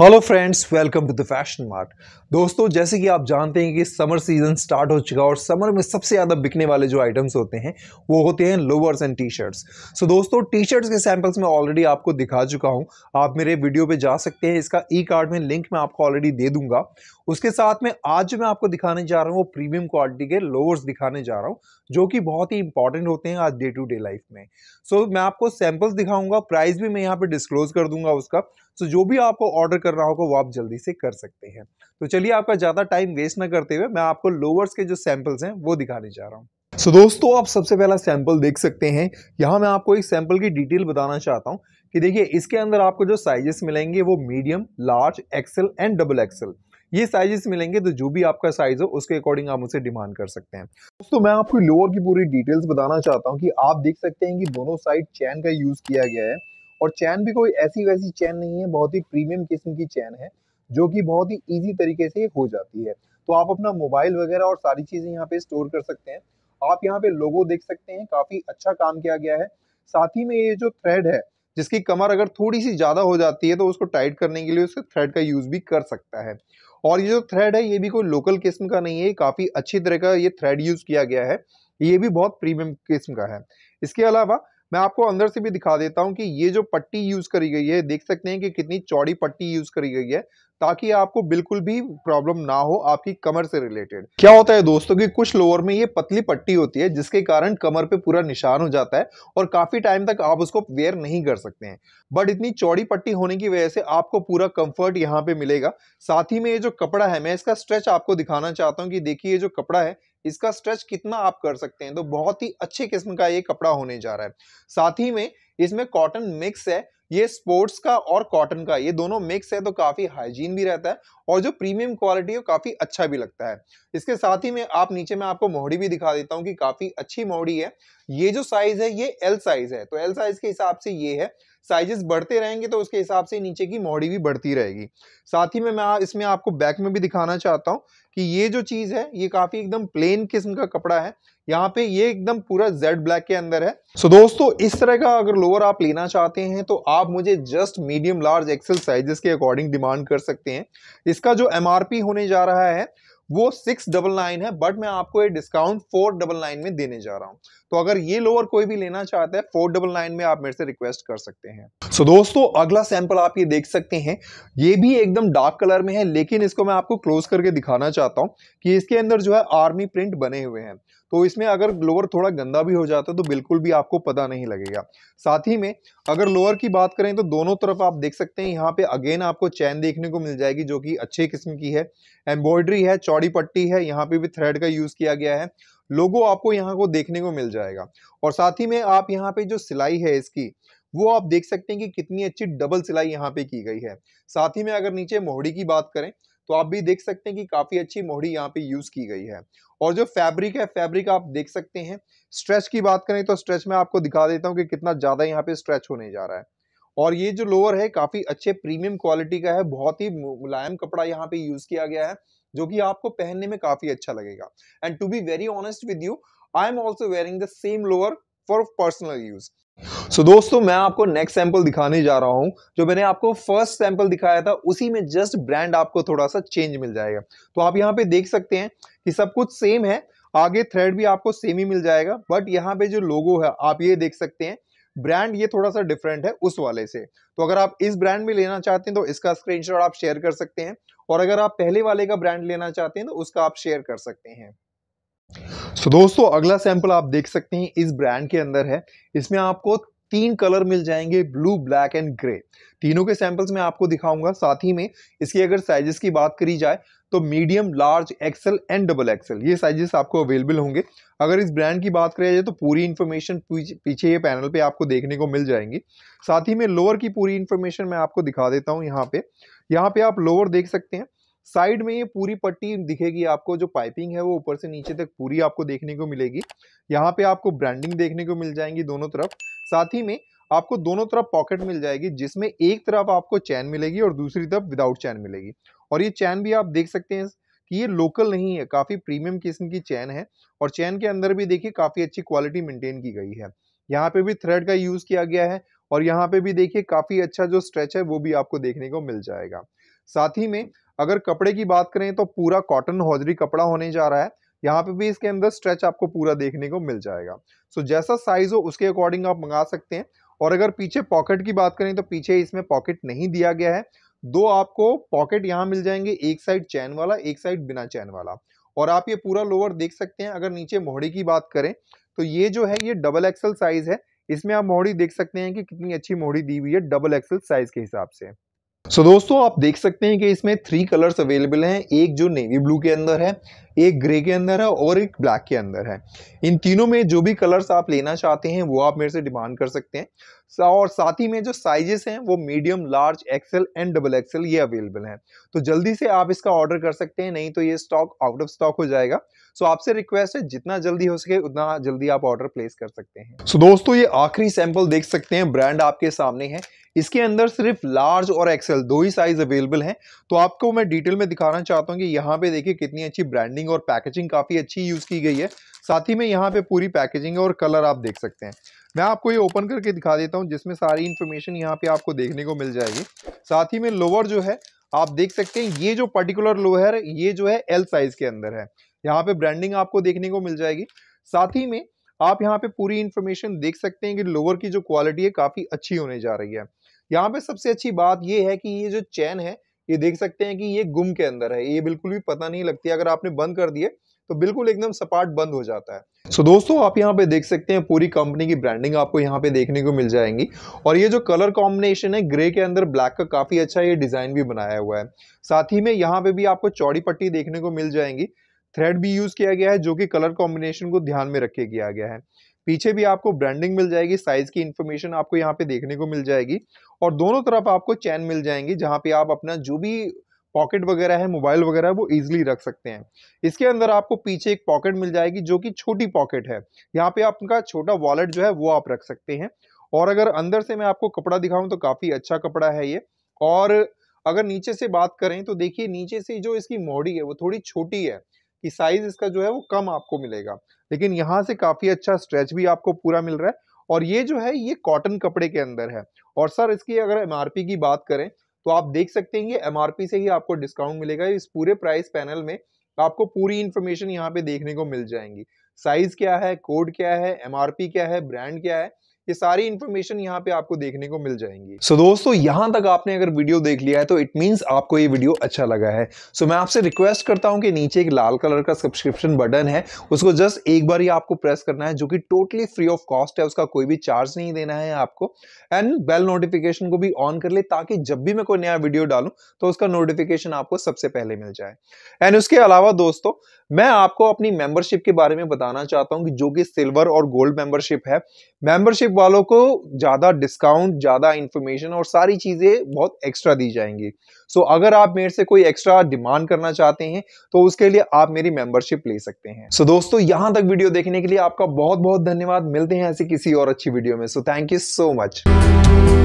hello friends welcome to the fashion mart दोस्तों जैसे कि आप जानते हैं कि समर सीज़न स्टार्ट हो चुका है और समर में सबसे ज़्यादा बिकने वाले जो आइटम्स होते हैं वो होते हैं lowers and T shirts so दोस्तों टी शर्ट्स के सैंपल्स मैं ऑलरेडी आपको दिखा चुका हूं आप मेरे वीडियो पे जा सकते हैं इसका ई कार्ड में लिंक मैं आपको ऑलरेडी दे दूंगा उसके साथ में आज जो मैं आपको दिखाने जा रहा हूँ वो प्रीमियम क्वालिटी के लोअर्स दिखाने जा रहा हूँ जो कि बहुत ही इंपॉर्टेंट होते हैं आज डे टू डे लाइफ में सो so, मैं आपको सैंपल्स दिखाऊंगा प्राइस भी मैं यहाँ पर डिस्क्लोज कर दूंगा उसका सो जो भी आपको ऑर्डर करना होगा वो आप जल्दी से कर सकते हैं तो चलिए आपका ज़्यादा टाइम वेस्ट ना करते हुए मैं आपको लोअर्स के जो सैंपल्स हैं वो दिखाने जा रहा हूँ सो so, दोस्तों आप सबसे पहला सैंपल देख सकते हैं यहाँ मैं आपको एक सैंपल की डिटेल बताना चाहता हूँ कि देखिए इसके अंदर आपको जो साइजेस मिलेंगे वो medium large XL and double XL ये साइजेस मिलेंगे तो जो भी आपका साइज हो उसके अकॉर्डिंग आप उसे डिमांड कर सकते हैं दोस्तों मैं आपको लोअर की पूरी डिटेल्स बताना चाहता हूँ कि आप देख सकते हैं कि दोनों साइड चैन का यूज़ किया गया है और चैन भी कोई ऐसी वैसी चैन नहीं है बहुत ही प्रीमियम किस्म की चैन है जो कि बहुत ही ईजी तरीके से हो जाती है तो आप अपना मोबाइल वगैरह और सारी चीज़ें यहाँ पे स्टोर कर सकते हैं आप यहाँ पे लोगो देख सकते हैं काफ़ी अच्छा काम किया गया है साथ ही में ये जो थ्रेड है जिसकी कमर अगर थोड़ी सी ज़्यादा हो जाती है तो उसको टाइट करने के लिए उसके थ्रेड का यूज़ भी कर सकता है और ये जो थ्रेड है ये भी कोई लोकल किस्म का नहीं है काफ़ी अच्छी तरह का ये थ्रेड यूज़ किया गया है ये भी बहुत प्रीमियम किस्म का है इसके अलावा मैं आपको अंदर से भी दिखा देता हूँ कि ये जो पट्टी यूज़ करी गई है देख सकते हैं कि कितनी चौड़ी पट्टी यूज़ करी गई है ताकि आपको बिल्कुल भी प्रॉब्लम ना हो आपकी कमर से रिलेटेड क्या होता है दोस्तों कि कुछ लोअर में ये पतली पट्टी होती है जिसके कारण कमर पे पूरा निशान हो जाता है और काफ़ी टाइम तक आप उसको वेयर नहीं कर सकते हैं बट इतनी चौड़ी पट्टी होने की वजह से आपको पूरा कंफर्ट यहाँ पे मिलेगा साथ ही में ये जो कपड़ा है मैं इसका स्ट्रेच आपको दिखाना चाहता हूँ कि देखिए ये जो कपड़ा है इसका स्ट्रेच कितना आप कर सकते हैं तो बहुत ही अच्छे किस्म का ये कपड़ा होने जा रहा है साथ ही में इसमें कॉटन मिक्स है ये स्पोर्ट्स का और कॉटन का ये दोनों मिक्स है तो काफ़ी हाइजीन भी रहता है और जो प्रीमियम क्वालिटी है काफ़ी अच्छा भी लगता है इसके साथ ही मैं आप नीचे में आपको मोहड़ी भी दिखा देता हूँ कि काफ़ी अच्छी मोहड़ी है ये जो साइज़ है ये एल साइज़ है तो एल साइज़ के हिसाब से ये है साइजेस बढ़ते रहेंगे तो उसके हिसाब से नीचे की मोहड़ी भी बढ़ती रहेगी साथ ही में मैं इसमें आपको बैक में भी दिखाना चाहता हूँ कि ये जो चीज़ है ये काफ़ी एकदम प्लेन किस्म का कपड़ा है यहाँ पे ये एकदम पूरा जेड ब्लैक के अंदर है सो so दोस्तों इस तरह का अगर लोअर आप लेना चाहते हैं तो आप मुझे just medium large XL sizes के अकॉर्डिंग डिमांड कर सकते हैं इसका जो एम होने जा रहा है वो सिक्स डबल नाइन है बट मैं आपको ये डिस्काउंट फोर डबल नाइन में देने जा रहा हूँ तो अगर ये लोअर कोई भी लेना चाहता है फोर डबल नाइन में आप मेरे से रिक्वेस्ट कर सकते हैं सो so दोस्तों अगला सैंपल आप ये देख सकते हैं ये भी एकदम डार्क कलर में है लेकिन इसको मैं आपको क्लोज करके दिखाना चाहता हूँ कि इसके अंदर जो है आर्मी प्रिंट बने हुए हैं तो इसमें अगर लोअर थोड़ा गंदा भी हो जाता है तो बिल्कुल भी आपको पता नहीं लगेगा साथ ही में अगर लोअर की बात करें तो दोनों तरफ आप देख सकते हैं यहाँ पे अगेन आपको चैन देखने को मिल जाएगी जो कि अच्छे किस्म की है एम्ब्रॉयडरी है चौड़ी पट्टी है यहाँ पे भी थ्रेड का यूज़ किया गया है लोगो आपको यहाँ को देखने को मिल जाएगा और साथ ही में आप यहाँ पे जो सिलाई है इसकी वो आप देख सकते हैं कि कितनी अच्छी डबल सिलाई यहाँ पे की गई है साथ ही में अगर नीचे मोहड़ी की बात करें तो आप भी देख सकते हैं कि काफ़ी अच्छी मोहड़ी यहाँ पे यूज़ की गई है और जो फैब्रिक है फैब्रिक आप देख सकते हैं स्ट्रेच की बात करें तो स्ट्रेच में आपको दिखा देता हूँ कि कितना ज़्यादा यहाँ पे स्ट्रेच होने जा रहा है और ये जो लोअर है काफ़ी अच्छे प्रीमियम क्वालिटी का है बहुत ही मुलायम कपड़ा यहाँ पे यूज़ किया गया है जो कि आपको पहनने में काफ़ी अच्छा लगेगा and to be very honest with you I am also wearing the same lower for personal use so so, दोस्तों मैं आपको नेक्स्ट सैंपल दिखाने जा रहा हूं जो मैंने आपको फर्स्ट सैंपल दिखाया था उसी में जस्ट ब्रांड आपको थोड़ा सा चेंज मिल जाएगा तो आप यहां पे देख सकते हैं कि सब कुछ सेम है आगे थ्रेड भी आपको सेम ही मिल जाएगा बट यहाँ पे जो लोगो है आप ये देख सकते हैं ब्रांड ये थोड़ा सा डिफरेंट है उस वाले से तो अगर आप इस ब्रांड में लेना चाहते हैं तो इसका स्क्रीनशॉट आप शेयर कर सकते हैं और अगर आप पहले वाले का ब्रांड लेना चाहते हैं तो उसका आप शेयर कर सकते हैं सो so, दोस्तों अगला सैंपल आप देख सकते हैं इस ब्रांड के अंदर है इसमें आपको तीन कलर मिल जाएंगे ब्लू ब्लैक एंड ग्रे तीनों के सैंपल्स मैं आपको दिखाऊंगा साथ ही में इसकी अगर साइजेस की बात करी जाए तो medium large XL and double XL ये साइजेस आपको अवेलेबल होंगे अगर इस ब्रांड की बात करी जाए तो पूरी इन्फॉर्मेशन पीछे ये पैनल पे आपको देखने को मिल जाएंगी साथ ही में लोअर की पूरी इन्फॉर्मेशन मैं आपको दिखा देता हूँ यहाँ पे यहाँ पे आप लोअर देख सकते हैं साइड में ये पूरी पट्टी दिखेगी आपको जो पाइपिंग है वो ऊपर से नीचे तक पूरी आपको देखने को मिलेगी यहाँ पे आपको ब्रांडिंग देखने को मिल जाएंगी दोनों तरफ साथ ही में आपको दोनों तरफ पॉकेट मिल जाएगी जिसमें एक तरफ आपको चैन मिलेगी और दूसरी तरफ विदाउट चैन मिलेगी और ये चैन भी आप देख सकते हैं कि ये लोकल नहीं है काफ़ी प्रीमियम किस्म की चैन है और चैन के अंदर भी देखिए काफ़ी अच्छी क्वालिटी मेंटेन की गई है यहाँ पे भी थ्रेड का यूज़ किया गया है और यहाँ पे भी देखिए काफ़ी अच्छा जो स्ट्रेच है वो भी आपको देखने को मिल जाएगा साथ ही में अगर कपड़े की बात करें तो पूरा कॉटन हौजरी कपड़ा होने जा रहा है यहाँ पे भी इसके अंदर स्ट्रेच आपको पूरा देखने को मिल जाएगा सो so, जैसा साइज हो उसके अकॉर्डिंग आप मंगा सकते हैं और अगर पीछे पॉकेट की बात करें तो पीछे इसमें पॉकेट नहीं दिया गया है दो आपको पॉकेट यहाँ मिल जाएंगे एक साइड चैन वाला एक साइड बिना चैन वाला और आप ये पूरा लोअर देख सकते हैं अगर नीचे मोहड़ी की बात करें तो ये जो है ये डबल एक्सल साइज है इसमें आप मोहड़ी देख सकते हैं कि कितनी अच्छी मोहड़ी दी हुई है डबल एक्सल साइज के हिसाब से सो so, दोस्तों आप देख सकते हैं कि इसमें थ्री कलर्स अवेलेबल हैं एक जो नेवी ब्लू के अंदर है एक ग्रे के अंदर है और एक ब्लैक के अंदर है इन तीनों में जो भी कलर्स आप लेना चाहते हैं वो आप मेरे से डिमांड कर सकते हैं और साथ ही में जो साइजेस हैं वो medium large XL and double XL ये अवेलेबल हैं तो जल्दी से आप इसका ऑर्डर कर सकते हैं नहीं तो ये स्टॉक आउट ऑफ स्टॉक हो जाएगा सो so, आपसे रिक्वेस्ट है जितना जल्दी हो सके उतना जल्दी आप ऑर्डर प्लेस कर सकते हैं सो so, दोस्तों ये आखिरी सैंपल देख सकते हैं ब्रांड आपके सामने है इसके अंदर सिर्फ लार्ज और एक्सेल दो ही साइज अवेलेबल हैं तो आपको मैं डिटेल में दिखाना चाहता हूँ कि यहाँ पे देखिए कितनी अच्छी ब्रांडिंग ब्रांडिंग और पैकेजिंग काफ़ी अच्छी यूज़ की गई है साथ ही में यहाँ पे पूरी पैकेजिंग और कलर आप देख सकते हैं मैं आपको ये ओपन करके दिखा देता हूँ जिसमें सारी इन्फॉर्मेशन यहाँ पे आपको देखने को मिल जाएगी साथ ही में लोअर जो है आप देख सकते हैं ये जो पर्टिकुलर लोअर ये जो है एल साइज के अंदर है यहाँ पे ब्रांडिंग आपको देखने को मिल जाएगी साथ ही में आप यहाँ पे पूरी इन्फॉर्मेशन देख सकते हैं कि लोअर की जो क्वालिटी है काफ़ी अच्छी होने जा रही है यहाँ पे सबसे अच्छी बात ये है कि ये जो चैन है ये देख सकते हैं कि ये गुम के अंदर है ये बिल्कुल भी पता नहीं लगती अगर आपने बंद कर दिए तो बिल्कुल एकदम सपाट बंद हो जाता है सो so, दोस्तों आप यहाँ पे देख सकते हैं पूरी कंपनी की ब्रांडिंग आपको यहाँ पे देखने को मिल जाएंगी और ये जो कलर कॉम्बिनेशन है ग्रे के अंदर ब्लैक का काफ़ी अच्छा ये डिज़ाइन भी बनाया हुआ है साथ ही में यहाँ पे भी आपको चौड़ी पट्टी देखने को मिल जाएंगी थ्रेड भी यूज़ किया गया है जो कि कलर कॉम्बिनेशन को ध्यान में रखे किया गया है पीछे भी आपको ब्रांडिंग मिल जाएगी साइज़ की इन्फॉर्मेशन आपको यहाँ पे देखने को मिल जाएगी और दोनों तरफ आपको चैन मिल जाएंगी जहाँ पे आप अपना जो भी पॉकेट वगैरह है मोबाइल वगैरह वो इजिली रख सकते हैं इसके अंदर आपको पीछे एक पॉकेट मिल जाएगी जो कि छोटी पॉकेट है यहाँ पे आपका छोटा वॉलेट जो है वो आप रख सकते हैं और अगर अंदर से मैं आपको कपड़ा दिखाऊं तो काफ़ी अच्छा कपड़ा है ये और अगर नीचे से बात करें तो देखिए नीचे से जो इसकी मोड़ी है वो थोड़ी छोटी है कि साइज इसका जो है वो कम आपको मिलेगा लेकिन यहाँ से काफ़ी अच्छा स्ट्रेच भी आपको पूरा मिल रहा है और ये जो है ये कॉटन कपड़े के अंदर है और सर इसकी अगर एम की बात करें तो आप देख सकते हैं ये एम से ही आपको डिस्काउंट मिलेगा इस पूरे प्राइस पैनल में आपको पूरी इन्फॉर्मेशन यहाँ पे देखने को मिल जाएंगी साइज क्या है कोड क्या है एम क्या है ब्रांड क्या है ये सारी इन्फॉर्मेशन यहाँ पे आपको देखने को मिल जाएंगी सो so, दोस्तों यहाँ तक आपने अगर वीडियो देख लिया है तो इट मीन्स आपको ये वीडियो अच्छा लगा है सो so, मैं आपसे रिक्वेस्ट करता हूँ कि नीचे एक लाल कलर का सब्सक्रिप्शन बटन है उसको जस्ट एक बार ही आपको प्रेस करना है जो कि टोटली फ्री ऑफ कॉस्ट है उसका कोई भी चार्ज नहीं देना है आपको एंड बेल नोटिफिकेशन को भी ऑन कर ले ताकि जब भी मैं कोई नया वीडियो डालूँ तो उसका नोटिफिकेशन आपको सबसे पहले मिल जाए एंड उसके अलावा दोस्तों मैं आपको अपनी मेंबरशिप के बारे में बताना चाहता हूँ कि जो कि सिल्वर और गोल्ड मेंबरशिप है मेंबरशिप वालों को ज़्यादा डिस्काउंट ज़्यादा इन्फॉर्मेशन और सारी चीज़ें बहुत एक्स्ट्रा दी जाएंगी सो so, अगर आप मेरे से कोई एक्स्ट्रा डिमांड करना चाहते हैं तो उसके लिए आप मेरी मेंबरशिप ले सकते हैं सो so, दोस्तों यहाँ तक वीडियो देखने के लिए आपका बहुत बहुत धन्यवाद मिलते हैं ऐसे किसी और अच्छी वीडियो में so thank you so much